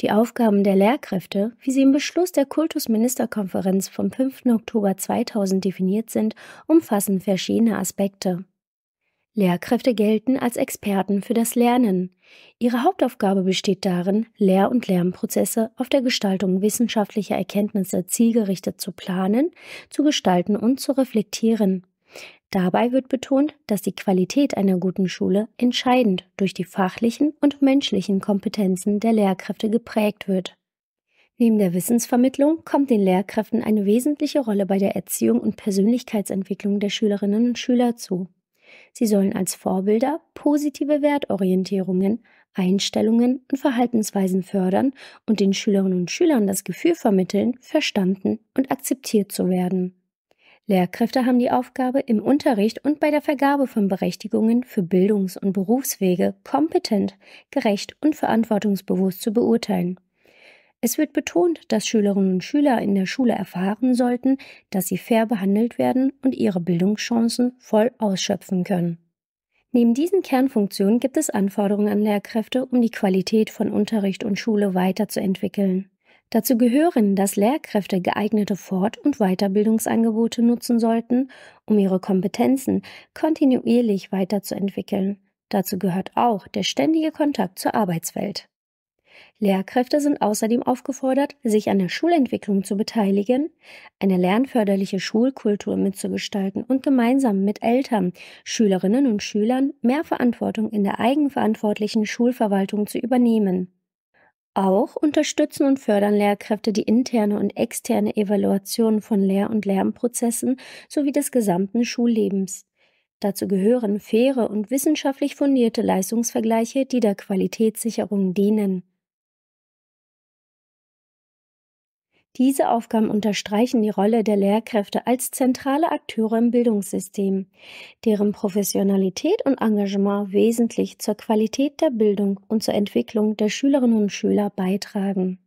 Die Aufgaben der Lehrkräfte, wie sie im Beschluss der Kultusministerkonferenz vom 5. Oktober 2000 definiert sind, umfassen verschiedene Aspekte. Lehrkräfte gelten als Experten für das Lernen. Ihre Hauptaufgabe besteht darin, Lehr- und Lernprozesse auf der Gestaltung wissenschaftlicher Erkenntnisse zielgerichtet zu planen, zu gestalten und zu reflektieren. Dabei wird betont, dass die Qualität einer guten Schule entscheidend durch die fachlichen und menschlichen Kompetenzen der Lehrkräfte geprägt wird. Neben der Wissensvermittlung kommt den Lehrkräften eine wesentliche Rolle bei der Erziehung und Persönlichkeitsentwicklung der Schülerinnen und Schüler zu. Sie sollen als Vorbilder positive Wertorientierungen, Einstellungen und Verhaltensweisen fördern und den Schülerinnen und Schülern das Gefühl vermitteln, verstanden und akzeptiert zu werden. Lehrkräfte haben die Aufgabe, im Unterricht und bei der Vergabe von Berechtigungen für Bildungs- und Berufswege kompetent, gerecht und verantwortungsbewusst zu beurteilen. Es wird betont, dass Schülerinnen und Schüler in der Schule erfahren sollten, dass sie fair behandelt werden und ihre Bildungschancen voll ausschöpfen können. Neben diesen Kernfunktionen gibt es Anforderungen an Lehrkräfte, um die Qualität von Unterricht und Schule weiterzuentwickeln. Dazu gehören, dass Lehrkräfte geeignete Fort- und Weiterbildungsangebote nutzen sollten, um ihre Kompetenzen kontinuierlich weiterzuentwickeln. Dazu gehört auch der ständige Kontakt zur Arbeitswelt. Lehrkräfte sind außerdem aufgefordert, sich an der Schulentwicklung zu beteiligen, eine lernförderliche Schulkultur mitzugestalten und gemeinsam mit Eltern, Schülerinnen und Schülern mehr Verantwortung in der eigenverantwortlichen Schulverwaltung zu übernehmen. Auch unterstützen und fördern Lehrkräfte die interne und externe Evaluation von Lehr- und Lernprozessen sowie des gesamten Schullebens. Dazu gehören faire und wissenschaftlich fundierte Leistungsvergleiche, die der Qualitätssicherung dienen. Diese Aufgaben unterstreichen die Rolle der Lehrkräfte als zentrale Akteure im Bildungssystem, deren Professionalität und Engagement wesentlich zur Qualität der Bildung und zur Entwicklung der Schülerinnen und Schüler beitragen.